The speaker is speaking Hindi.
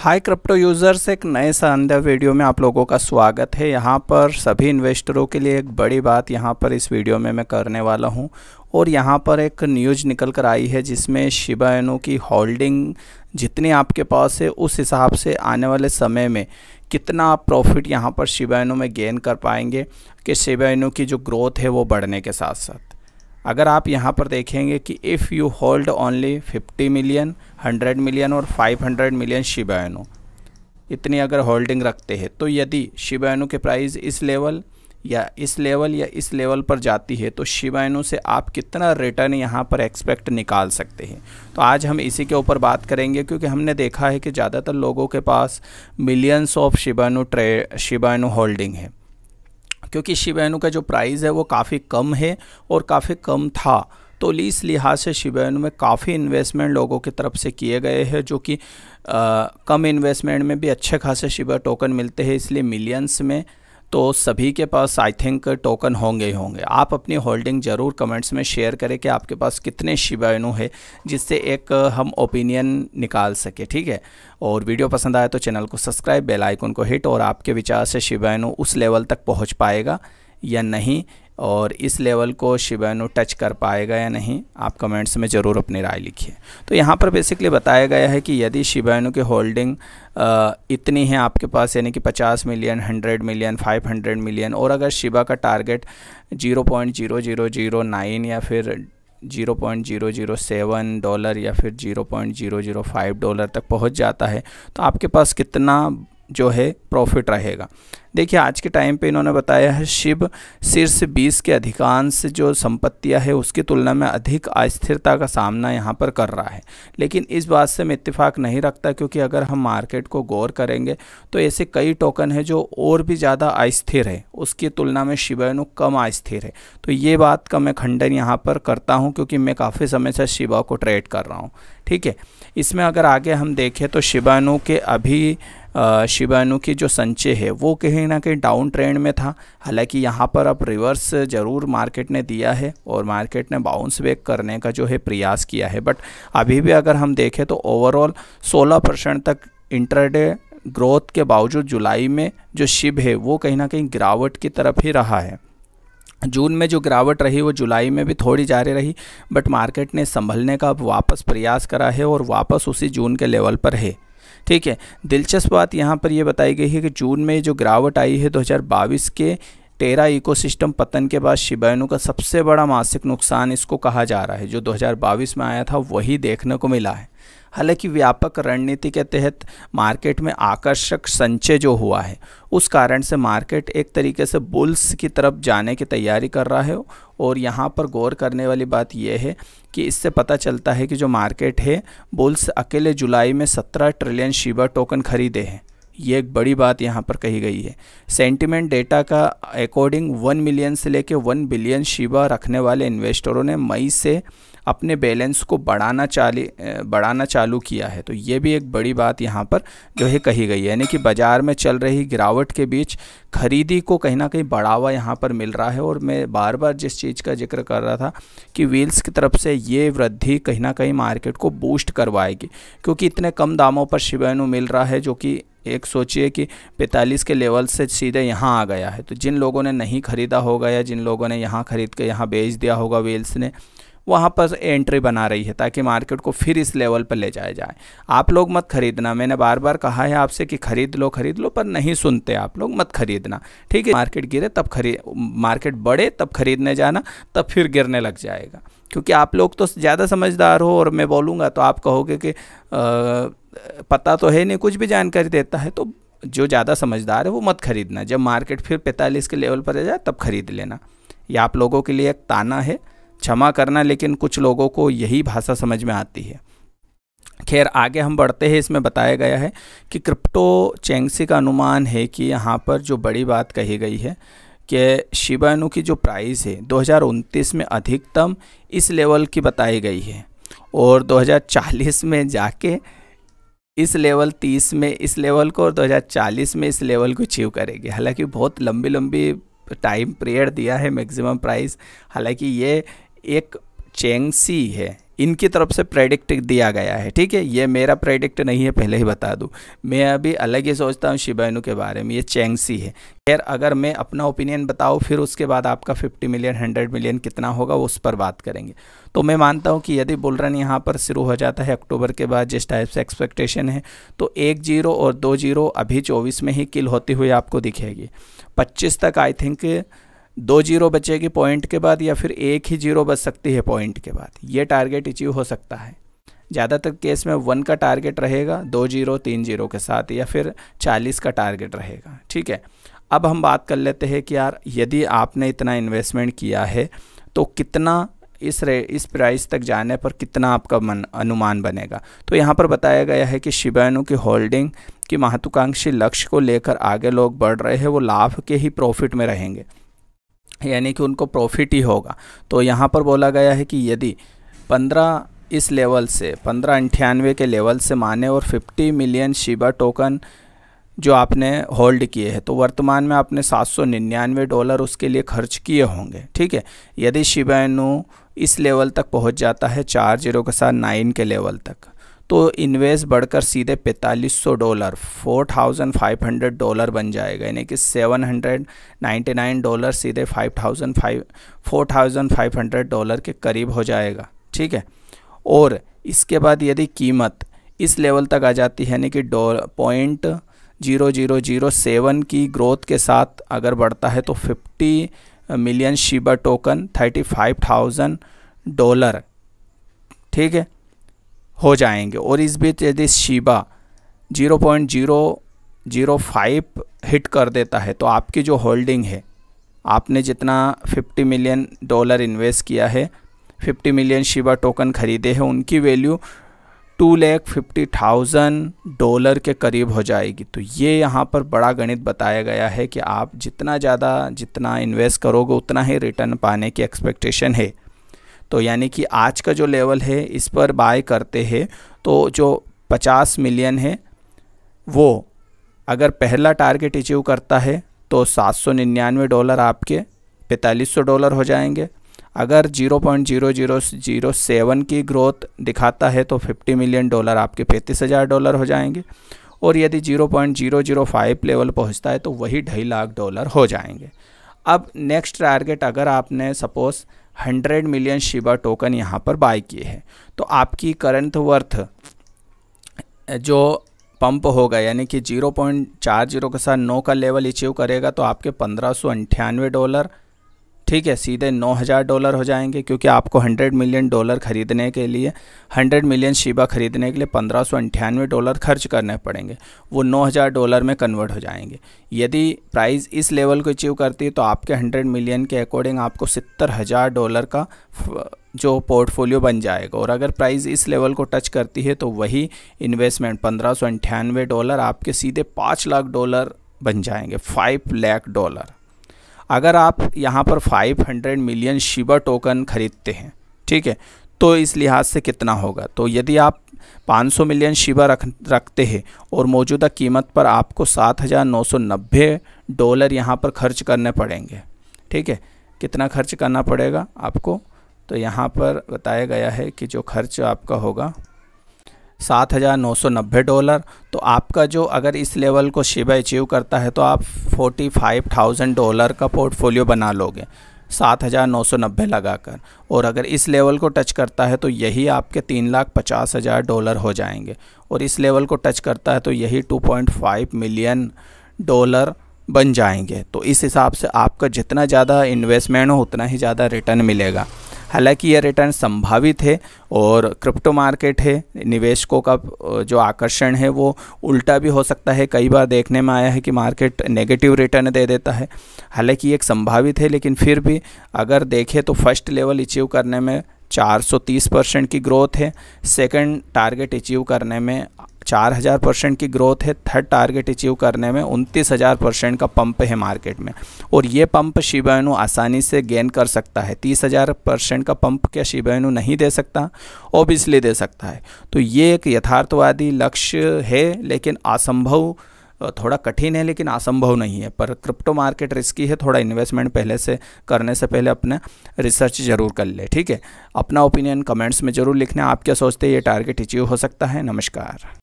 हाई क्रिप्टो यूज़र्स एक नए शानदार वीडियो में आप लोगों का स्वागत है यहाँ पर सभी इन्वेस्टरों के लिए एक बड़ी बात यहाँ पर इस वीडियो में मैं करने वाला हूँ और यहाँ पर एक न्यूज निकल कर आई है जिसमें शिबा की होल्डिंग जितनी आपके पास है उस हिसाब से आने वाले समय में कितना आप प्रॉफिट यहाँ पर शिबा में गेन कर पाएंगे कि शिबा की जो ग्रोथ है वो बढ़ने के साथ साथ अगर आप यहाँ पर देखेंगे कि if you hold only 50 million 100 million और 500 मिलियन शिबायनो इतनी अगर होल्डिंग रखते हैं तो यदि शिबायनो के प्राइस इस लेवल या इस लेवल या इस लेवल पर जाती है तो शिवाइनो से आप कितना रिटर्न यहाँ पर एक्सपेक्ट निकाल सकते हैं तो आज हम इसी के ऊपर बात करेंगे क्योंकि हमने देखा है कि ज़्यादातर लोगों के पास मिलियंस ऑफ शिवाइनो ट्रे शिवाइनो होल्डिंग है क्योंकि शिवेनु का जो प्राइस है वो काफ़ी कम है और काफ़ी कम था तो इस लिहाज से शिवेनु में काफ़ी इन्वेस्टमेंट लोगों की तरफ से किए गए हैं जो कि कम इन्वेस्टमेंट में भी अच्छे खासे शिवा टोकन मिलते हैं इसलिए मिलियंस में तो सभी के पास आई थिंक टोकन होंगे ही होंगे आप अपनी होल्डिंग ज़रूर कमेंट्स में शेयर करें कि आपके पास कितने शिबाइनू है जिससे एक हम ओपिनियन निकाल सके ठीक है और वीडियो पसंद आया तो चैनल को सब्सक्राइब बेल आइकन को हिट और आपके विचार से शिबाइनू उस लेवल तक पहुंच पाएगा या नहीं और इस लेवल को शिबानो टच कर पाएगा या नहीं आप कमेंट्स में ज़रूर अपनी राय लिखिए तो यहाँ पर बेसिकली बताया गया है कि यदि शिबानो की होल्डिंग इतनी है आपके पास यानी कि 50 मिलियन 100 मिलियन 500 मिलियन और अगर शिबा का टारगेट 0.0009 या फिर 0.007 डॉलर या फिर 0.005 डॉलर तक पहुंच जाता है तो आपके पास कितना जो है प्रॉफिट रहेगा देखिए आज के टाइम पे इन्होंने बताया है शिव शीर्ष बीस के अधिकांश जो संपत्तियां है उसकी तुलना में अधिक अस्थिरता का सामना यहाँ पर कर रहा है लेकिन इस बात से मैं इतफाक़ नहीं रखता क्योंकि अगर हम मार्केट को गौर करेंगे तो ऐसे कई टोकन है जो और भी ज़्यादा अस्थिर है उसकी तुलना में शिवानु कम अस्थिर है तो ये बात का मैं खंडन यहाँ पर करता हूँ क्योंकि मैं काफ़ी समय से शिवा को ट्रेड कर रहा हूँ ठीक है इसमें अगर आगे हम देखें तो शिवानु के अभी शिबानु की जो संचय है वो कहीं ना कहीं डाउन ट्रेंड में था हालांकि यहाँ पर अब रिवर्स ज़रूर मार्केट ने दिया है और मार्केट ने बाउंस बैक करने का जो है प्रयास किया है बट अभी भी अगर हम देखें तो ओवरऑल 16 परसेंट तक इंटरडे ग्रोथ के बावजूद जुलाई में जो शिब है वो कहीं ना कहीं गिरावट की तरफ ही रहा है जून में जो गिरावट रही वो जुलाई में भी थोड़ी जारी रही बट मार्केट ने संभलने का अब वापस प्रयास करा है और वापस उसी जून के लेवल पर है ठीक है दिलचस्प बात यहाँ पर यह बताई गई है कि जून में जो गिरावट आई है 2022 के टेरा इकोसिस्टम पतन के बाद शिबाइनु का सबसे बड़ा मासिक नुकसान इसको कहा जा रहा है जो 2022 में आया था वही देखने को मिला है हालांकि व्यापक रणनीति के तहत मार्केट में आकर्षक संचय जो हुआ है उस कारण से मार्केट एक तरीके से बुल्स की तरफ जाने की तैयारी कर रहा है और यहाँ पर गौर करने वाली बात यह है कि इससे पता चलता है कि जो मार्केट है बुल्स अकेले जुलाई में सत्रह ट्रिलियन शिबा टोकन खरीदे हैं ये एक बड़ी बात यहाँ पर कही गई है सेंटिमेंट डेटा का अकॉर्डिंग वन मिलियन से लेके वन बिलियन शिबा रखने वाले इन्वेस्टरों ने मई से अपने बैलेंस को बढ़ाना चाले बढ़ाना चालू किया है तो ये भी एक बड़ी बात यहाँ पर जो है कही गई है यानी कि बाज़ार में चल रही गिरावट के बीच खरीदी को कहीं ना कहीं बढ़ावा यहाँ पर मिल रहा है और मैं बार बार जिस चीज़ का जिक्र कर रहा था कि व्हील्स की तरफ से ये वृद्धि कहीं ना कहीं मार्केट को बूस्ट करवाएगी क्योंकि इतने कम दामों पर शिवानु मिल रहा है जो कि एक सोचिए कि 45 के लेवल से सीधे यहाँ आ गया है तो जिन लोगों ने नहीं ख़रीदा होगा या जिन लोगों ने यहाँ ख़रीद के यहाँ बेच दिया होगा व्हील्स ने वहाँ पर एंट्री बना रही है ताकि मार्केट को फिर इस लेवल पर ले जाया जाए आप लोग मत खरीदना मैंने बार बार कहा है आपसे कि खरीद लो खरीद लो पर नहीं सुनते आप लोग मत खरीदना ठीक है मार्केट गिरे तब खरीद मार्केट बढ़े तब खरीदने जाना तब फिर गिरने लग जाएगा क्योंकि आप लोग तो ज़्यादा समझदार हो और मैं बोलूँगा तो आप कहोगे कि आ, पता तो है नहीं कुछ भी जानकारी देता है तो जो ज़्यादा समझदार है वो मत खरीदना जब मार्केट फिर पैंतालीस के लेवल पर जाए तब खरीद लेना ये आप लोगों के लिए एक ताना है क्षमा करना लेकिन कुछ लोगों को यही भाषा समझ में आती है खैर आगे हम बढ़ते हैं इसमें बताया गया है कि क्रिप्टो चेंगसी का अनुमान है कि यहाँ पर जो बड़ी बात कही गई है कि शिबानु की जो प्राइस है दो में अधिकतम इस लेवल की बताई गई है और 2040 में जाके इस लेवल 30 में इस लेवल को और 2040 में इस लेवल को अचीव करेगी हालांकि बहुत लंबी लंबी टाइम पीरियड दिया है मैक्सिमम प्राइस हालांकि ये एक चेंगसी है इनकी तरफ से प्रेडिक्ट दिया गया है ठीक है ये मेरा प्रेडिक्ट नहीं है पहले ही बता दूँ मैं अभी अलग ही सोचता हूँ शिबाइनू के बारे में ये चेंगसी है खैर अगर मैं अपना ओपिनियन बताऊँ फिर उसके बाद आपका 50 मिलियन 100 मिलियन कितना होगा उस पर बात करेंगे तो मैं मानता हूँ कि यदि बुलरन यहाँ पर शुरू हो जाता है अक्टूबर के बाद जिस टाइप से एक्सपेक्टेशन है तो एक जीरो और दो जीरो अभी चौबीस में ही किल होती हुई आपको दिखेगी पच्चीस तक आई थिंक दो जीरो बचेगी पॉइंट के बाद या फिर एक ही जीरो बच सकती है पॉइंट के बाद ये टारगेट अचीव हो सकता है ज़्यादातर केस में वन का टारगेट रहेगा दो जीरो तीन जीरो के साथ या फिर चालीस का टारगेट रहेगा ठीक है अब हम बात कर लेते हैं कि यार यदि आपने इतना इन्वेस्टमेंट किया है तो कितना इस रे इस प्राइस तक जाने पर कितना आपका मन अनुमान बनेगा तो यहाँ पर बताया गया है कि शिवानु की होल्डिंग की महत्वाकांक्षी लक्ष्य को लेकर आगे लोग बढ़ रहे हैं वो लाभ के ही प्रॉफिट में रहेंगे यानी कि उनको प्रॉफिट ही होगा तो यहाँ पर बोला गया है कि यदि पंद्रह इस लेवल से पंद्रह अंठानवे के लेवल से माने और फिफ्टी मिलियन शिबा टोकन जो आपने होल्ड किए हैं तो वर्तमान में आपने सात सौ निन्यानवे डॉलर उसके लिए खर्च किए होंगे ठीक है यदि शिबाइनु इस लेवल तक पहुंच जाता है चार जीरो के साथ नाइन के लेवल तक तो इन्वेस्ट बढ़कर सीधे 4500 डॉलर 4500 डॉलर बन जाएगा यानी कि 799 डॉलर सीधे 5000 4500 डॉलर के करीब हो जाएगा ठीक है और इसके बाद यदि कीमत इस लेवल तक आ जाती है यानी कि डॉ point zero zero zero seven की ग्रोथ के साथ अगर बढ़ता है तो fifty million Shiba token thirty five thousand dollar ठीक है हो जाएंगे और इस बीच यदि Shiba zero point zero zero five hit कर देता है तो आपकी जो होल्डिंग है आपने जितना 50 मिलियन डॉलर इन्वेस्ट किया है 50 मिलियन शिबा टोकन ख़रीदे हैं उनकी value two lakh fifty thousand dollar के करीब हो जाएगी तो ये यहाँ पर बड़ा गणित बताया गया है कि आप जितना ज़्यादा जितना इन्वेस्ट करोगे उतना ही रिटर्न पाने की एक्सपेक्टेशन है तो यानी कि आज का जो लेवल है इस पर बाय करते हैं तो जो 50 मिलियन है वो अगर पहला टारगेट अचीव करता है तो 799 डॉलर आपके 4500 डॉलर हो जाएंगे अगर 0.0007 की ग्रोथ दिखाता है तो 50 मिलियन डॉलर आपके 35000 डॉलर हो जाएंगे और यदि 0.005 लेवल पहुंचता है तो वही ढाई लाख डॉलर हो जाएंगे अब नेक्स्ट टारगेट अगर आपने suppose hundred million Shiba token यहाँ पर बाय किए हैं तो आपकी करंट वर्थ जो पंप होगा यानी कि जीरो पॉइंट चार जीरो के साथ नौ का लेवल अचीव करेगा तो आपके पंद्रह सौ अंठानवे डॉलर ठीक है सीधे 9000 डॉलर हो जाएंगे क्योंकि आपको 100 मिलियन डॉलर ख़रीदने के लिए 100 मिलियन शिबा ख़रीदने के लिए पंद्रह डॉलर खर्च करने पड़ेंगे वो 9000 डॉलर में कन्वर्ट हो जाएंगे यदि प्राइस इस लेवल को अचीव करती है तो आपके 100 मिलियन के अकॉर्डिंग आपको सत्तर हज़ार डॉलर का जो पोर्टफोलियो बन जाएगा और अगर प्राइस इस लेवल को टच करती है तो वही इन्वेस्टमेंट पंद्रह डॉलर आपके सीधे पाँच लाख डॉलर बन जाएंगे फाइव लैख डॉलर अगर आप यहाँ पर 500 मिलियन शिबा टोकन ख़रीदते हैं ठीक है तो इस लिहाज से कितना होगा तो यदि आप 500 मिलियन शिबा रख रखते हैं और मौजूदा कीमत पर आपको 7,990 डॉलर यहाँ पर खर्च करने पड़ेंगे ठीक है कितना खर्च करना पड़ेगा आपको तो यहाँ पर बताया गया है कि जो खर्च आपका होगा सात हज़ार नौ सौ नब्बे डॉलर तो आपका जो अगर इस लेवल को शिबा अचीव करता है तो आप फोर्टी फाइव थाउजेंड डॉलर का पोर्टफोलियो बना लोगे सात हज़ार नौ सौ नब्बे लगाकर और अगर इस लेवल को टच करता है तो यही आपके तीन लाख पचास हज़ार डॉलर हो जाएंगे और इस लेवल को टच करता है तो यही two point five million dollar बन जाएंगे तो इस हिसाब से आपका जितना ज़्यादा इन्वेस्टमेंट हो उतना ही ज़्यादा रिटर्न मिलेगा हालांकि ये रिटर्न संभावित है और क्रिप्टो मार्केट है निवेशकों का जो आकर्षण है वो उल्टा भी हो सकता है कई बार देखने में आया है कि मार्केट नेगेटिव रिटर्न दे देता है हालांकि एक संभावित है लेकिन फिर भी अगर देखें तो फर्स्ट लेवल अचीव करने में 430 परसेंट की ग्रोथ है सेकंड टारगेट अचीव करने में चार हज़ार परसेंट की ग्रोथ है थर्ड टारगेट अचीव करने में उनतीस हज़ार परसेंट का पंप है मार्केट में और ये पंप शिवायनु आसानी से गेन कर सकता है तीस हज़ार परसेंट का पंप क्या शिवायनु नहीं दे सकता ओबियसली दे सकता है तो ये एक यथार्थवादी लक्ष्य है लेकिन असंभव थोड़ा कठिन है लेकिन असंभव नहीं है पर क्रिप्टो मार्केट रिस्की है थोड़ा इन्वेस्टमेंट पहले से करने से पहले अपने रिसर्च जरूर कर ले ठीक है अपना ओपिनियन कमेंट्स में ज़रूर लिखना आप क्या सोचते हैं ये टारगेट अचीव हो सकता है नमस्कार